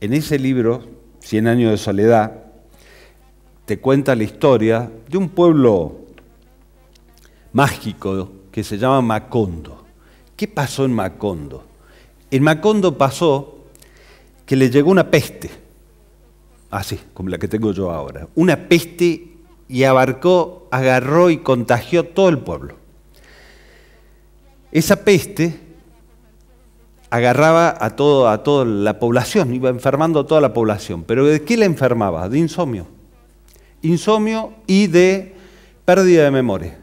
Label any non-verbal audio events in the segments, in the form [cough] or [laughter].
En ese libro, Cien años de soledad, te cuenta la historia de un pueblo mágico que se llama Macondo. ¿Qué pasó en Macondo? En Macondo pasó que le llegó una peste, así ah, como la que tengo yo ahora, una peste y abarcó, agarró y contagió todo el pueblo. Esa peste agarraba a, a toda la población, iba enfermando a toda la población. ¿Pero de qué la enfermaba? De insomnio. Insomnio y de pérdida de memoria.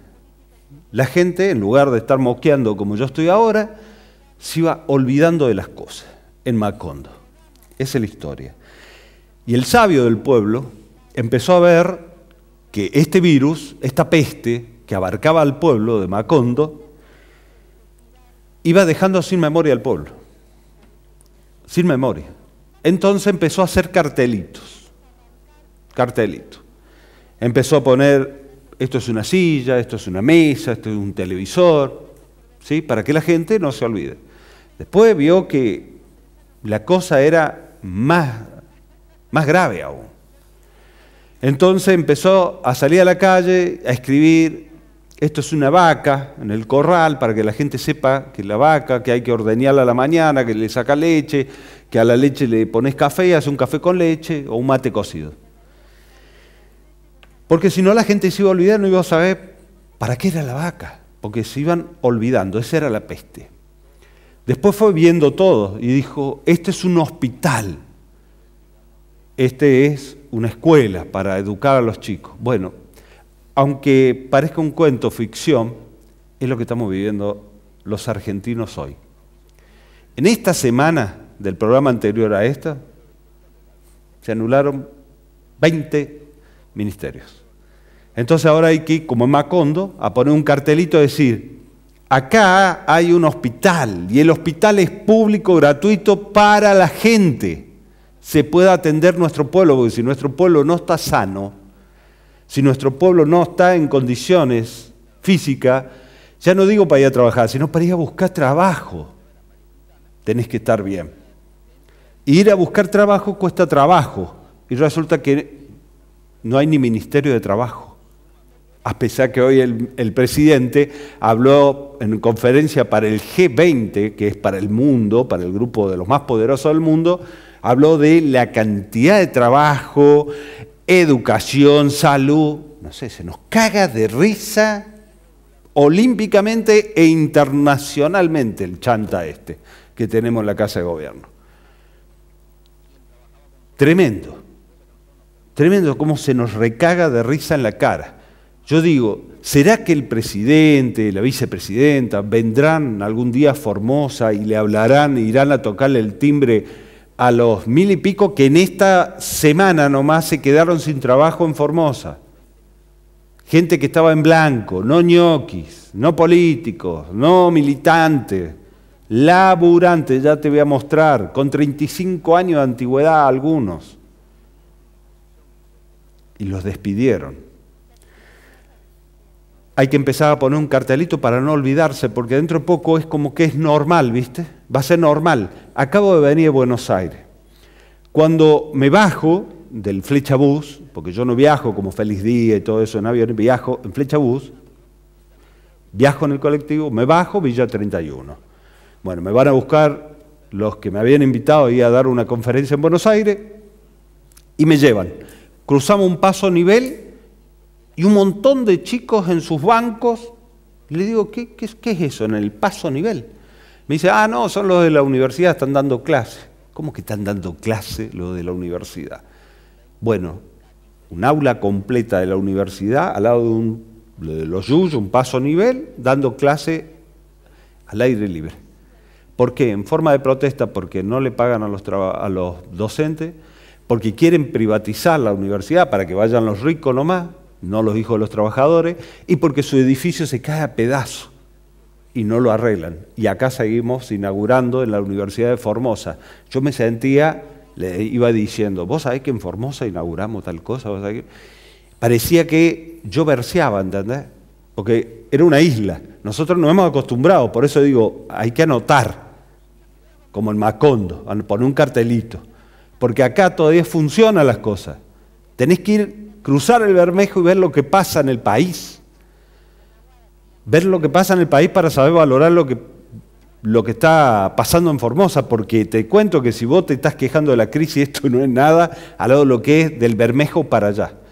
La gente, en lugar de estar moqueando como yo estoy ahora, se iba olvidando de las cosas en Macondo. Esa es la historia. Y el sabio del pueblo empezó a ver que este virus, esta peste que abarcaba al pueblo de Macondo, iba dejando sin memoria al pueblo, sin memoria. Entonces empezó a hacer cartelitos, cartelitos. Empezó a poner, esto es una silla, esto es una mesa, esto es un televisor, ¿sí? para que la gente no se olvide. Después vio que la cosa era más, más grave aún. Entonces empezó a salir a la calle, a escribir, esto es una vaca en el corral para que la gente sepa que la vaca, que hay que ordeñarla a la mañana, que le saca leche, que a la leche le pones café, hace un café con leche o un mate cocido. Porque si no la gente se iba a olvidar, no iba a saber para qué era la vaca, porque se iban olvidando, esa era la peste. Después fue viendo todo y dijo, este es un hospital, este es una escuela para educar a los chicos. Bueno, aunque parezca un cuento, ficción, es lo que estamos viviendo los argentinos hoy. En esta semana del programa anterior a esta, se anularon 20 ministerios. Entonces ahora hay que como en Macondo, a poner un cartelito y decir, acá hay un hospital y el hospital es público, gratuito para la gente. Se puede atender nuestro pueblo, porque si nuestro pueblo no está sano, si nuestro pueblo no está en condiciones físicas, ya no digo para ir a trabajar, sino para ir a buscar trabajo, tenés que estar bien. Ir a buscar trabajo cuesta trabajo y resulta que no hay ni ministerio de trabajo a pesar que hoy el, el, presidente habló en conferencia para el G20, que es para el mundo, para el grupo de los más poderosos del mundo, habló de la cantidad de trabajo, educación, salud, no sé, se nos caga de risa olímpicamente e internacionalmente el chanta este que tenemos en la Casa de Gobierno. Tremendo, tremendo cómo se nos recaga de risa en la cara. Yo digo, ¿será que el presidente, la vicepresidenta, vendrán algún día a Formosa y le hablarán, e irán a tocarle el timbre a los mil y pico que en esta semana nomás se quedaron sin trabajo en Formosa. Gente que estaba en blanco, no ñoquis, no políticos, no militantes, laburantes, ya te voy a mostrar, con 35 años de antigüedad algunos. Y los despidieron. Hay que empezar a poner un cartelito para no olvidarse, porque dentro de poco es como que es normal, ¿viste? va a ser normal. Acabo de venir de Buenos Aires. Cuando me bajo del flecha bus, porque yo no viajo como feliz día y todo eso en avión, viajo en flecha bus, viajo en el colectivo, me bajo Villa 31. Bueno, me van a buscar los que me habían invitado a ir a dar una conferencia en Buenos Aires y me llevan. Cruzamos un paso nivel y un montón de chicos en sus bancos. le digo, qué es eso en el paso nivel? Me dice, ah, no, son los de la universidad, están dando clase. ¿Cómo que están dando clase los de la universidad? Bueno, un aula completa de la universidad al lado de, los yuyos, un paso nivel, dando clase al aire libre. ¿Por qué? En forma de protesta, porque no le pagan a los, a los docentes, porque quieren privatizar la universidad para que vayan los ricos nomás, no los hijos de los trabajadores, y porque su edificio se cae a pedazos y no lo arreglan. Y acá seguimos inaugurando en la Universidad de Formosa. Yo me sentía, le iba diciendo, vos sabés que en Formosa inauguramos tal cosa, ¿Vos sabés que... Parecía que yo verseaba, ¿entendés? Porque era una isla. Nosotros nos hemos acostumbrado, por eso digo, hay que anotar, como en Macondo, poner un cartelito. Porque acá todavía funcionan las cosas. Tenés que ir, cruzar el Bermejo y ver lo que pasa en el país ver lo que pasa en el país para saber valorar lo que, lo que está pasando en Formosa, porque te cuento que si vos te estás quejando de la crisis, [laughs] esto no es nada al lado de lo que es del Bermejo para allá.